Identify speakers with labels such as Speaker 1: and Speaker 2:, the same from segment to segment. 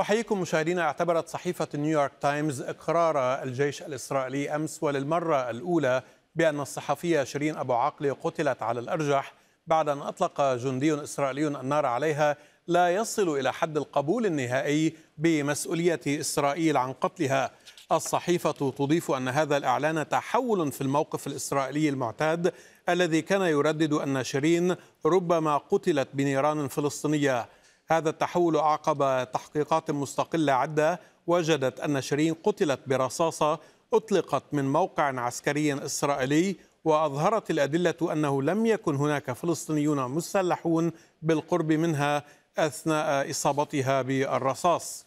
Speaker 1: أحييكم مشاهدينا اعتبرت صحيفة نيويورك تايمز إقرار الجيش الإسرائيلي أمس وللمرة الأولى بأن الصحفية شيرين أبو عقلي قتلت على الأرجح بعد أن أطلق جندي إسرائيلي النار عليها لا يصل إلى حد القبول النهائي بمسؤولية إسرائيل عن قتلها الصحيفة تضيف أن هذا الإعلان تحول في الموقف الإسرائيلي المعتاد الذي كان يردد أن شيرين ربما قتلت بنيران فلسطينية هذا التحول أعقب تحقيقات مستقلة عدة وجدت أن شيرين قتلت برصاصة أطلقت من موقع عسكري إسرائيلي وأظهرت الأدلة أنه لم يكن هناك فلسطينيون مسلحون بالقرب منها أثناء إصابتها بالرصاص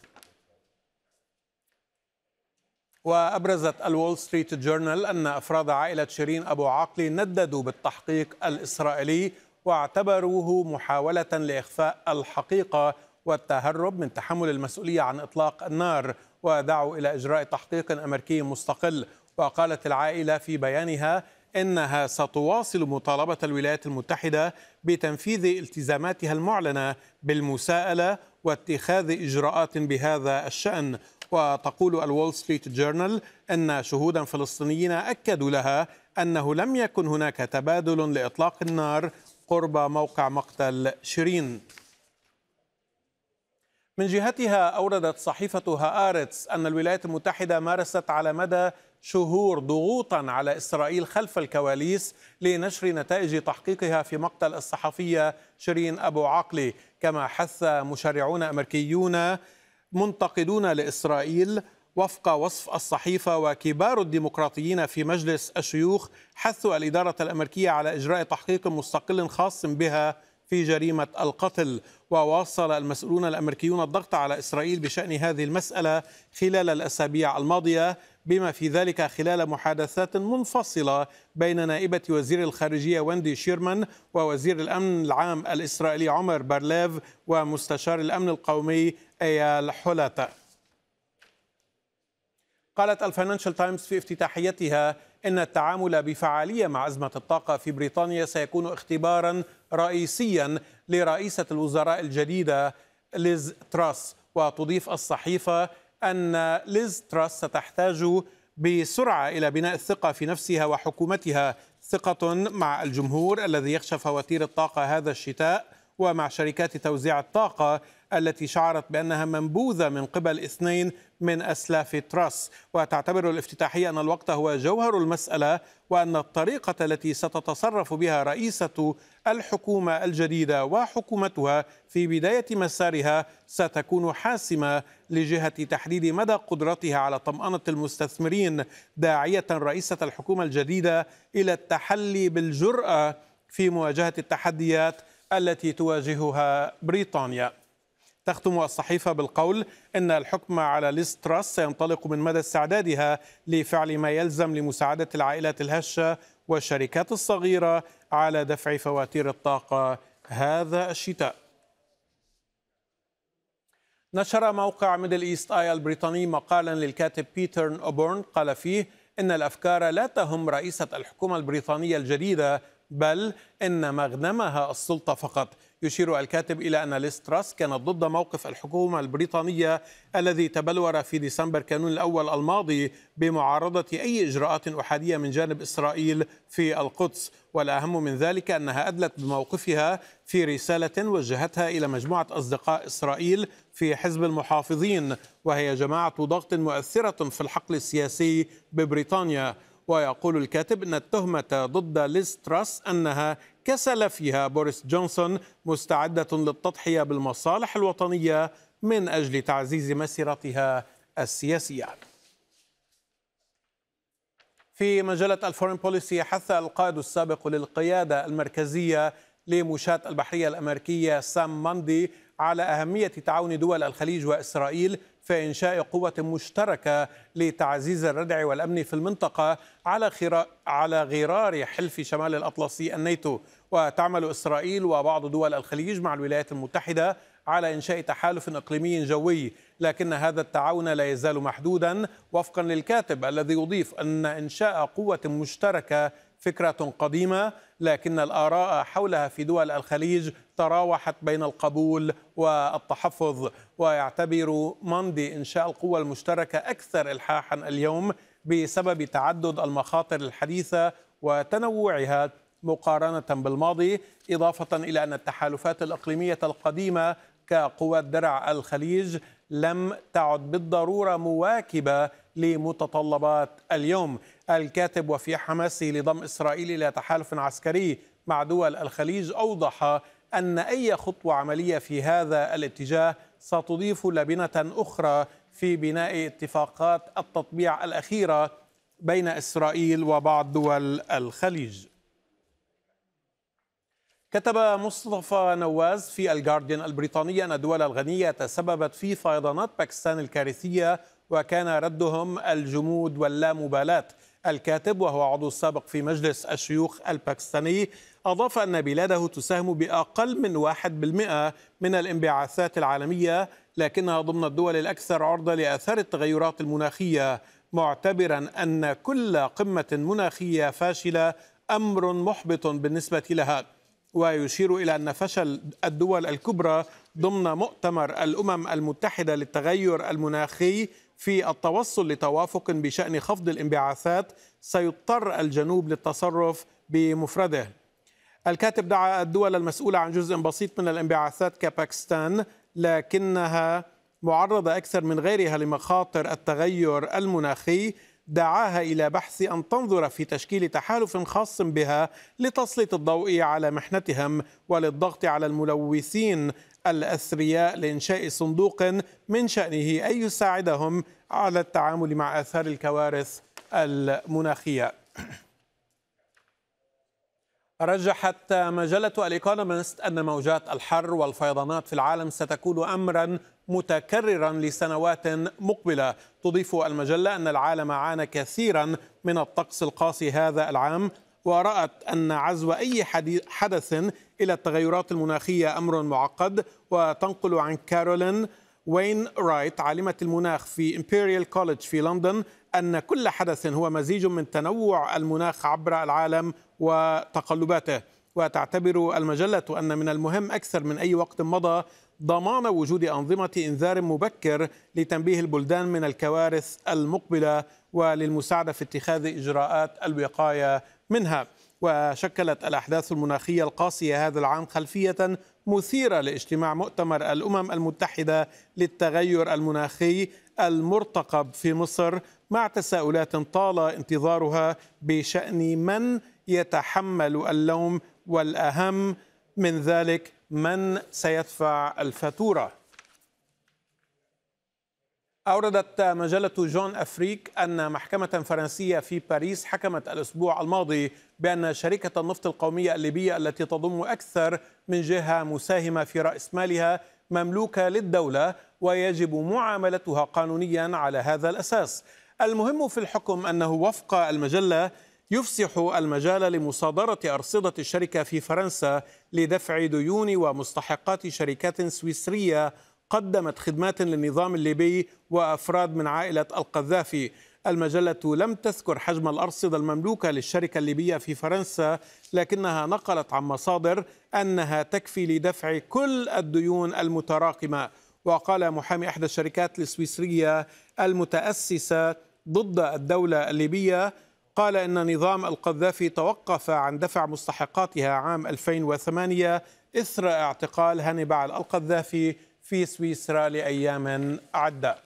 Speaker 1: وأبرزت الول ستريت جورنال أن أفراد عائلة شيرين أبو عاقلي نددوا بالتحقيق الإسرائيلي واعتبروه محاولة لإخفاء الحقيقة والتهرب من تحمل المسؤولية عن إطلاق النار ودعوا إلى إجراء تحقيق أمريكي مستقل وقالت العائلة في بيانها إنها ستواصل مطالبة الولايات المتحدة بتنفيذ التزاماتها المعلنة بالمساءلة واتخاذ إجراءات بهذا الشأن وتقول الول ستريت جورنال أن شهودا فلسطينيين أكدوا لها أنه لم يكن هناك تبادل لإطلاق النار قرب موقع مقتل شيرين من جهتها أوردت صحيفة هآرتس أن الولايات المتحدة مارست على مدى شهور ضغوطا على إسرائيل خلف الكواليس لنشر نتائج تحقيقها في مقتل الصحفية شيرين أبو عقلي كما حث مشرعون أمريكيون منتقدون لإسرائيل وفق وصف الصحيفة وكبار الديمقراطيين في مجلس الشيوخ حثوا الإدارة الأمريكية على إجراء تحقيق مستقل خاص بها في جريمة القتل وواصل المسؤولون الأمريكيون الضغط على إسرائيل بشأن هذه المسألة خلال الأسابيع الماضية بما في ذلك خلال محادثات منفصلة بين نائبة وزير الخارجية وندي شيرمان ووزير الأمن العام الإسرائيلي عمر بارليف ومستشار الأمن القومي أيال حولاتا قالت الفاينانشال تايمز في افتتاحيتها إن التعامل بفعالية مع أزمة الطاقة في بريطانيا سيكون اختبارا رئيسيا لرئيسة الوزراء الجديدة ليز تراس وتضيف الصحيفة أن ليز تراس ستحتاج بسرعة إلى بناء الثقة في نفسها وحكومتها ثقة مع الجمهور الذي يخشى فواتير الطاقة هذا الشتاء ومع شركات توزيع الطاقة التي شعرت بأنها منبوذة من قبل اثنين من أسلاف تراس وتعتبر الافتتاحية أن الوقت هو جوهر المسألة وأن الطريقة التي ستتصرف بها رئيسة الحكومة الجديدة وحكومتها في بداية مسارها ستكون حاسمة لجهة تحديد مدى قدرتها على طمأنة المستثمرين داعية رئيسة الحكومة الجديدة إلى التحلي بالجرأة في مواجهة التحديات التي تواجهها بريطانيا تختم الصحيفة بالقول أن الحكم على ليز سينطلق من مدى استعدادها لفعل ما يلزم لمساعدة العائلات الهشة والشركات الصغيرة على دفع فواتير الطاقة هذا الشتاء نشر موقع ميدل إيست آي البريطاني مقالا للكاتب بيتر أوبورن قال فيه إن الأفكار لا تهم رئيسة الحكومة البريطانية الجديدة بل إن مغنمها السلطة فقط يشير الكاتب إلى أن ليستراس كانت ضد موقف الحكومة البريطانية الذي تبلور في ديسمبر كانون الأول الماضي بمعارضة أي إجراءات أحادية من جانب إسرائيل في القدس والأهم من ذلك أنها أدلت بموقفها في رسالة وجهتها إلى مجموعة أصدقاء إسرائيل في حزب المحافظين وهي جماعة ضغط مؤثرة في الحقل السياسي ببريطانيا ويقول الكاتب أن التهمة ضد ليز تراس أنها كسل فيها بوريس جونسون مستعدة للتضحية بالمصالح الوطنية من أجل تعزيز مسيرتها السياسية في مجلة الفورين بوليسي حث القائد السابق للقيادة المركزية لمشاة البحرية الأمريكية سام ماندي على أهمية تعاون دول الخليج وإسرائيل في إنشاء قوة مشتركة لتعزيز الردع والأمن في المنطقة على خرا... على غرار حلف شمال الأطلسي الناتو وتعمل إسرائيل وبعض دول الخليج مع الولايات المتحدة على إنشاء تحالف إقليمي جوي لكن هذا التعاون لا يزال محدودا وفقا للكاتب الذي يضيف أن إنشاء قوة مشتركة فكرة قديمة لكن الآراء حولها في دول الخليج تراوحت بين القبول والتحفظ ويعتبر ماندي إنشاء القوة المشتركة أكثر إلحاحا اليوم بسبب تعدد المخاطر الحديثة وتنوعها مقارنة بالماضي إضافة إلى أن التحالفات الإقليمية القديمة كقوات درع الخليج لم تعد بالضرورة مواكبة لمتطلبات اليوم الكاتب وفي حماسه لضم إسرائيل إلى تحالف عسكري مع دول الخليج أوضح أن أي خطوة عملية في هذا الاتجاه ستضيف لبنة أخرى في بناء اتفاقات التطبيع الأخيرة بين إسرائيل وبعض دول الخليج كتب مصطفى نواز في الجارديان البريطاني أن الدول الغنية تسببت في فيضانات باكستان الكارثية وكان ردهم الجمود واللامبالاة الكاتب وهو عضو سابق في مجلس الشيوخ الباكستاني أضاف أن بلاده تساهم بأقل من 1% من الانبعاثات العالمية لكنها ضمن الدول الأكثر عرضة لآثار التغيرات المناخية معتبرا أن كل قمة مناخية فاشلة أمر محبط بالنسبة لها ويشير إلى أن فشل الدول الكبرى ضمن مؤتمر الأمم المتحدة للتغير المناخي في التوصل لتوافق بشأن خفض الانبعاثات سيضطر الجنوب للتصرف بمفرده الكاتب دعا الدول المسؤولة عن جزء بسيط من الانبعاثات كباكستان لكنها معرضة أكثر من غيرها لمخاطر التغير المناخي دعاها إلى بحث أن تنظر في تشكيل تحالف خاص بها لتسليط الضوء على محنتهم وللضغط على الملوثين الأثرياء لإنشاء صندوق من شأنه أن يساعدهم على التعامل مع آثار الكوارث المناخية رجحت مجلة الإيكونومست أن موجات الحر والفيضانات في العالم ستكون أمرا متكررا لسنوات مقبلة تضيف المجلة أن العالم عانى كثيرا من الطقس القاسي هذا العام ورأت أن عزو أي حدث إلى التغيرات المناخية أمر معقد وتنقل عن كارولين وين رايت عالمة المناخ في امبيريال كوليدج في لندن أن كل حدث هو مزيج من تنوع المناخ عبر العالم وتقلباته وتعتبر المجلة أن من المهم أكثر من أي وقت مضى ضمان وجود أنظمة إنذار مبكر لتنبيه البلدان من الكوارث المقبلة وللمساعدة في اتخاذ إجراءات الوقاية منها وشكلت الأحداث المناخية القاسية هذا العام خلفية مثيرة لاجتماع مؤتمر الأمم المتحدة للتغير المناخي المرتقب في مصر مع تساؤلات طال انتظارها بشأن من يتحمل اللوم والأهم من ذلك من سيدفع الفاتورة أوردت مجلة جون أفريك أن محكمة فرنسية في باريس حكمت الأسبوع الماضي بأن شركة النفط القومية الليبية التي تضم أكثر من جهة مساهمة في رأس مالها مملوكة للدولة ويجب معاملتها قانونيا على هذا الأساس المهم في الحكم أنه وفق المجلة يفسح المجال لمصادرة أرصدة الشركة في فرنسا لدفع ديون ومستحقات شركات سويسرية قدمت خدمات للنظام الليبي وأفراد من عائلة القذافي المجلة لم تذكر حجم الأرصدة المملوكة للشركة الليبية في فرنسا لكنها نقلت عن مصادر أنها تكفي لدفع كل الديون المتراكمة وقال محامي إحدى الشركات السويسرية المتأسسة ضد الدولة الليبية قال إن نظام القذافي توقف عن دفع مستحقاتها عام 2008 إثر اعتقال هانيبال القذافي في سويسرا لأيام عدة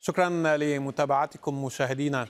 Speaker 1: شكرا لمتابعتكم مشاهدينا